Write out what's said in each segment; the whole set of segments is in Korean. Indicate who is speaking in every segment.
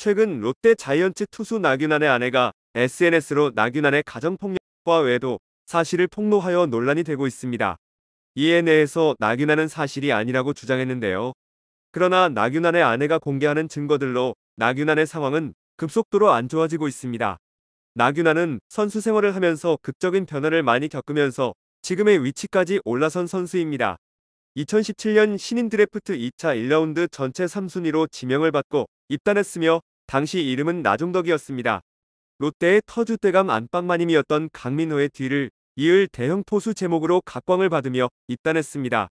Speaker 1: 최근 롯데 자이언츠 투수 나균환의 아내가 SNS로 나균환의 가정폭력과 외도 사실을 폭로하여 논란이 되고 있습니다. 이에 내해서 나균환은 사실이 아니라고 주장했는데요. 그러나 나균환의 아내가 공개하는 증거들로 나균환의 상황은 급속도로 안 좋아지고 있습니다. 나균환은 선수 생활을 하면서 극적인 변화를 많이 겪으면서 지금의 위치까지 올라선 선수입니다. 2017년 신인 드래프트 2차 1라운드 전체 3순위로 지명을 받고 입단했으며 당시 이름은 나종덕이었습니다. 롯데의 터줏대감 안방마님이었던 강민호의 뒤를 이을 대형 포수 제목으로 각광을 받으며 입단했습니다.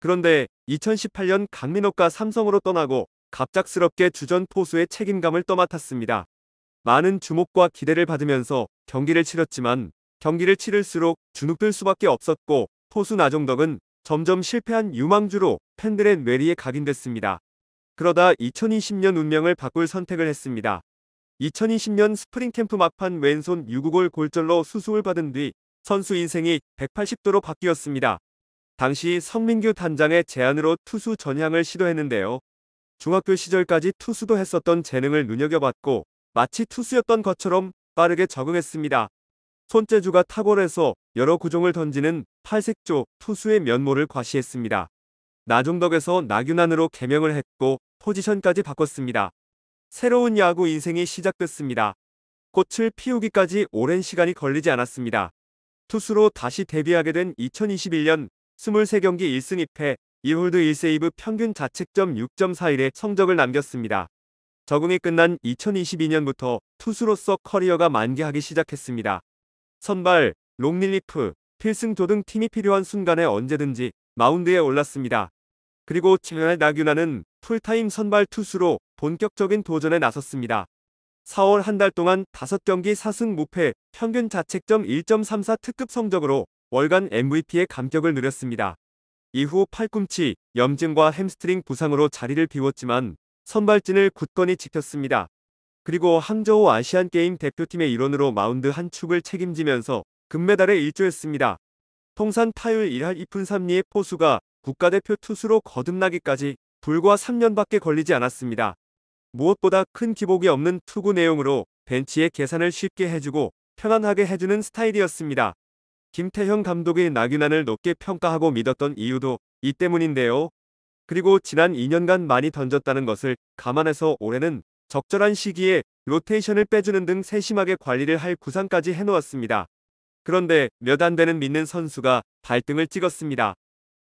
Speaker 1: 그런데 2018년 강민호가 삼성으로 떠나고 갑작스럽게 주전 포수의 책임감을 떠맡았습니다. 많은 주목과 기대를 받으면서 경기를 치렀지만 경기를 치를수록 주눅들 수밖에 없었고 포수 나종덕은 점점 실패한 유망주로 팬들의 뇌리에 각인됐습니다. 그러다 2020년 운명을 바꿀 선택을 했습니다. 2020년 스프링 캠프 막판 왼손 유구골 골절로 수술을 받은 뒤 선수 인생이 180도로 바뀌었습니다. 당시 성민규 단장의 제안으로 투수 전향을 시도했는데요. 중학교 시절까지 투수도 했었던 재능을 눈여겨봤고 마치 투수였던 것처럼 빠르게 적응했습니다. 손재주가 탁월해서 여러 구종을 던지는 팔색조 투수의 면모를 과시했습니다. 나중덕에서 나균안으로 개명을 했고 포지션까지 바꿨습니다. 새로운 야구 인생이 시작됐습니다. 꽃을 피우기까지 오랜 시간이 걸리지 않았습니다. 투수로 다시 데뷔하게 된 2021년 23경기 1승 2패 2홀드 1세이브 평균 자책점 6.41의 성적을 남겼습니다. 적응이 끝난 2022년부터 투수로서 커리어가 만개하기 시작했습니다. 선발, 롱릴리프, 필승조 등 팀이 필요한 순간에 언제든지 마운드에 올랐습니다. 그리고 채널 나균아는 풀타임 선발 투수로 본격적인 도전에 나섰습니다. 4월 한 달 동안 5경기 4승 무패, 평균 자책점 1.34 특급 성적으로 월간 MVP의 감격을 누렸습니다. 이후 팔꿈치, 염증과 햄스트링 부상으로 자리를 비웠지만 선발진을 굳건히 지켰습니다. 그리고 항저우 아시안게임 대표팀의 일원으로 마운드 한 축을 책임지면서 금메달에 일조했습니다. 통산 타율 1할 2푼 3리의 포수가 국가대표 투수로 거듭나기까지 불과 3년밖에 걸리지 않았습니다. 무엇보다 큰 기복이 없는 투구 내용으로 벤치의 계산을 쉽게 해주고 편안하게 해주는 스타일이었습니다. 김태형 감독의 나균안을 높게 평가하고 믿었던 이유도 이 때문인데요. 그리고 지난 2년간 많이 던졌다는 것을 감안해서 올해는 적절한 시기에 로테이션을 빼주는 등 세심하게 관리를 할 구상까지 해놓았습니다. 그런데 몇 안 되는 믿는 선수가 발등을 찍었습니다.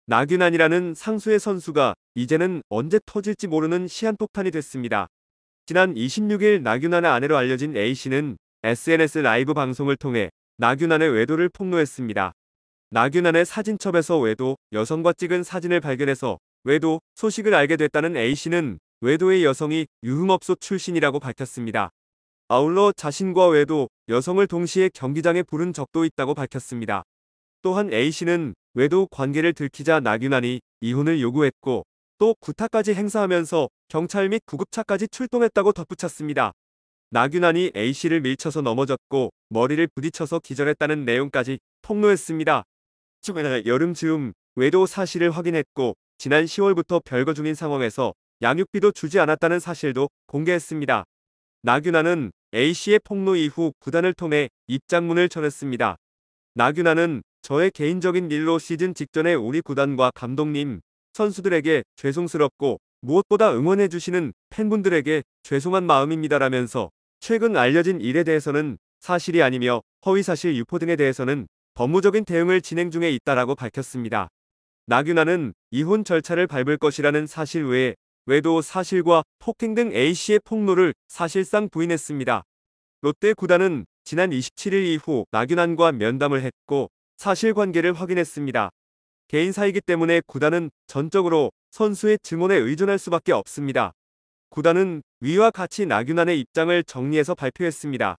Speaker 1: 나균안이라는 상수의 선수가 이제는 언제 터질지 모르는 시한폭탄이 됐습니다. 지난 26일 나균안의 아내로 알려진 A씨는 SNS 라이브 방송을 통해 나균안의 외도를 폭로했습니다. 나균안의 사진첩에서 외도, 여성과 찍은 사진을 발견해서 외도 소식을 알게 됐다는 A씨는 외도의 여성이 유흥업소 출신이라고 밝혔습니다. 아울러 자신과 외도 여성을 동시에 경기장에 부른 적도 있다고 밝혔습니다. 또한 A씨는 외도 관계를 들키자 나균아니 이혼을 요구했고 또 구타까지 행사하면서 경찰 및 구급차까지 출동했다고 덧붙였습니다. 나균아니 A씨를 밀쳐서 넘어졌고 머리를 부딪혀서 기절했다는 내용까지 폭로했습니다. 최근 여름 즈음 외도 사실을 확인했고 지난 10월부터 별거 중인 상황에서 양육비도 주지 않았다는 사실도 공개했습니다. 나균아는 A씨의 폭로 이후 구단을 통해 입장문을 전했습니다. 나균아는 저의 개인적인 일로 시즌 직전에 우리 구단과 감독님, 선수들에게 죄송스럽고 무엇보다 응원해주시는 팬분들에게 죄송한 마음입니다라면서 최근 알려진 일에 대해서는 사실이 아니며 허위사실 유포 등에 대해서는 법무적인 대응을 진행 중에 있다라고 밝혔습니다. 나균아는 이혼 절차를 밟을 것이라는 사실 외에 외도 사실과 폭행 등 A씨의 폭로를 사실상 부인했습니다. 롯데 구단은 지난 27일 이후 나균안과 면담을 했고 사실관계를 확인했습니다. 개인사이기 때문에 구단은 전적으로 선수의 증언에 의존할 수밖에 없습니다. 구단은 위와 같이 나균안의 입장을 정리해서 발표했습니다.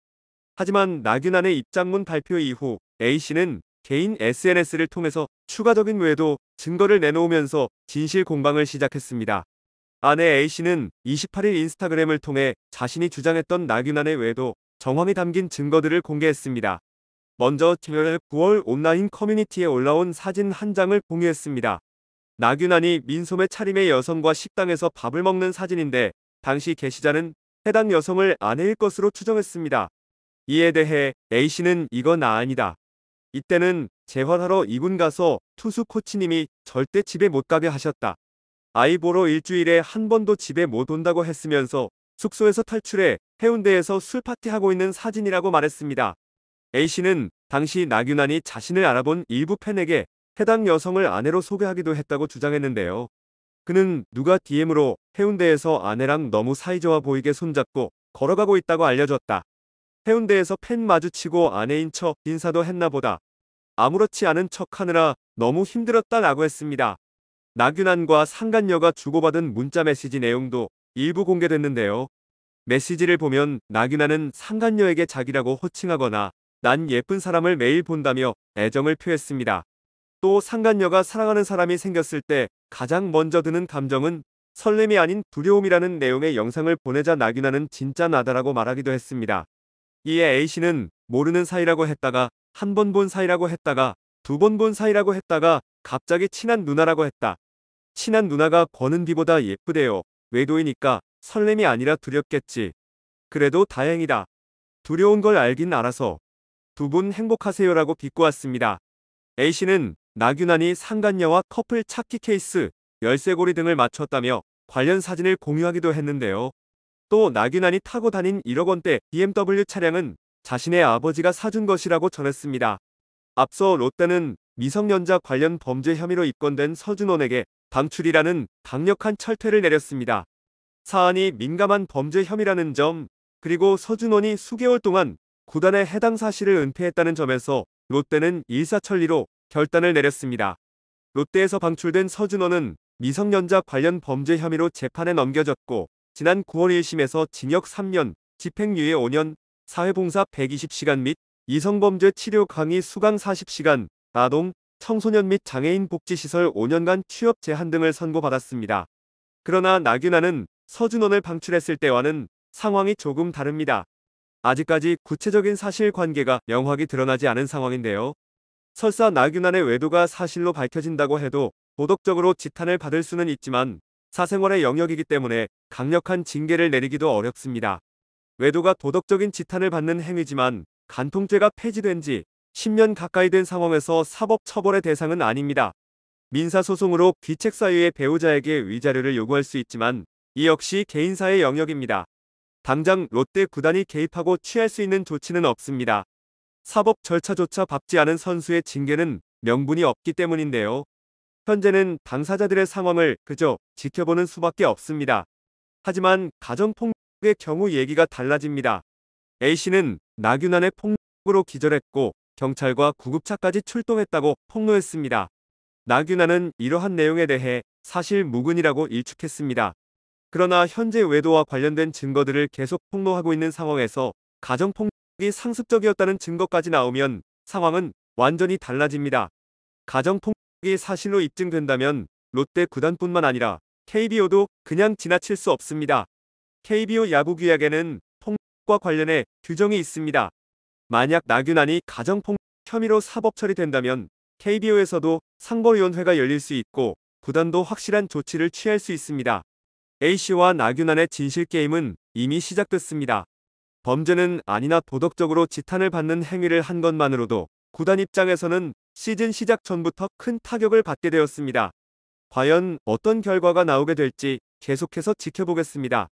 Speaker 1: 하지만 나균안의 입장문 발표 이후 A씨는 개인 SNS를 통해서 추가적인 외도 증거를 내놓으면서 진실 공방을 시작했습니다. 아내 A씨는 28일 인스타그램을 통해 자신이 주장했던 나균안의 외도, 정황이 담긴 증거들을 공개했습니다. 먼저 지난해 9월 온라인 커뮤니티에 올라온 사진 한 장을 공유했습니다. 나균안이 민소매 차림의 여성과 식당에서 밥을 먹는 사진인데 당시 게시자는 해당 여성을 아내일 것으로 추정했습니다. 이에 대해 A씨는 이건 아니다. 이때는 재활하러 이군 가서 투수 코치님이 절대 집에 못 가게 하셨다. 아이 보러 일주일에 한 번도 집에 못 온다고 했으면서 숙소에서 탈출해 해운대에서 술 파티하고 있는 사진이라고 말했습니다. A씨는 당시 나균환이 자신을 알아본 일부 팬에게 해당 여성을 아내로 소개하기도 했다고 주장했는데요. 그는 누가 DM으로 해운대에서 아내랑 너무 사이좋아 보이게 손잡고 걸어가고 있다고 알려줬다. 해운대에서 팬 마주치고 아내인 척 인사도 했나 보다. 아무렇지 않은 척 하느라 너무 힘들었다라고 했습니다. 나균안과 상간녀가 주고받은 문자 메시지 내용도 일부 공개됐는데요. 메시지를 보면 나균안은 상간녀에게 자기라고 호칭하거나 난 예쁜 사람을 매일 본다며 애정을 표했습니다. 또 상간녀가 사랑하는 사람이 생겼을 때 가장 먼저 드는 감정은 설렘이 아닌 두려움이라는 내용의 영상을 보내자 나균아는 진짜 나다라고 말하기도 했습니다. 이에 A씨는 모르는 사이라고 했다가 한 번 본 사이라고 했다가 두 번 본 사이라고 했다가 갑자기 친한 누나라고 했다. 친한 누나가 버는 비보다 예쁘대요. 외도이니까 설렘이 아니라 두렵겠지. 그래도 다행이다. 두려운 걸 알긴 알아서 두 분 행복하세요라고 비꼬았습니다. A씨는 나균아니 상간녀와 커플 찾기 케이스, 열쇠고리 등을 맞췄다며 관련 사진을 공유하기도 했는데요. 또나균아니 타고 다닌 1억 원대 BMW 차량은 자신의 아버지가 사준 것이라고 전했습니다. 앞서 롯데는 미성년자 관련 범죄 혐의로 입건된 서준원에게 방출이라는 강력한 철퇴를 내렸습니다. 사안이 민감한 범죄 혐의라는 점, 그리고 서준원이 수개월 동안 구단에 해당 사실을 은폐했다는 점에서 롯데는 일사천리로 결단을 내렸습니다. 롯데에서 방출된 서준원은 미성년자 관련 범죄 혐의로 재판에 넘겨졌고 지난 9월 1심에서 징역 3년, 집행유예 5년, 사회봉사 120시간 및 이성범죄 치료 강의 수강 40시간, 아동, 청소년 및 장애인 복지시설 5년간 취업 제한 등을 선고받았습니다. 그러나 나균아는 서준원을 방출했을 때와는 상황이 조금 다릅니다. 아직까지 구체적인 사실관계가 명확히 드러나지 않은 상황인데요. 설사 나균안의 외도가 사실로 밝혀진다고 해도 도덕적으로 지탄을 받을 수는 있지만 사생활의 영역이기 때문에 강력한 징계를 내리기도 어렵습니다. 외도가 도덕적인 지탄을 받는 행위지만 간통죄가 폐지된 지 10년 가까이 된 상황에서 사법 처벌의 대상은 아닙니다. 민사소송으로 귀책 사유의 배우자에게 위자료를 요구할 수 있지만 이 역시 개인사의 영역입니다. 당장 롯데 구단이 개입하고 취할 수 있는 조치는 없습니다. 사법 절차조차 밟지 않은 선수의 징계는 명분이 없기 때문인데요. 현재는 당사자들의 상황을 그저 지켜보는 수밖에 없습니다. 하지만 가정폭력의 경우 얘기가 달라집니다. A씨는 나균안의 폭력으로 기절했고 경찰과 구급차까지 출동했다고 폭로했습니다. 나균아는 이러한 내용에 대해 사실 무근이라고 일축했습니다. 그러나 현재 외도와 관련된 증거들을 계속 폭로하고 있는 상황에서 가정폭력이 상습적이었다는 증거까지 나오면 상황은 완전히 달라집니다. 가정폭력이 사실로 입증된다면 롯데 구단뿐만 아니라 KBO도 그냥 지나칠 수 없습니다. KBO 야구 규약에는 폭력과 관련해 규정이 있습니다. 만약 나균안이 가정폭력 혐의로 사법 처리된다면 KBO에서도 상벌위원회가 열릴 수 있고 구단도 확실한 조치를 취할 수 있습니다. A씨와 나균안의 진실게임은 이미 시작됐습니다. 범죄는 아니나 도덕적으로 지탄을 받는 행위를 한 것만으로도 구단 입장에서는 시즌 시작 전부터 큰 타격을 받게 되었습니다. 과연 어떤 결과가 나오게 될지 계속해서 지켜보겠습니다.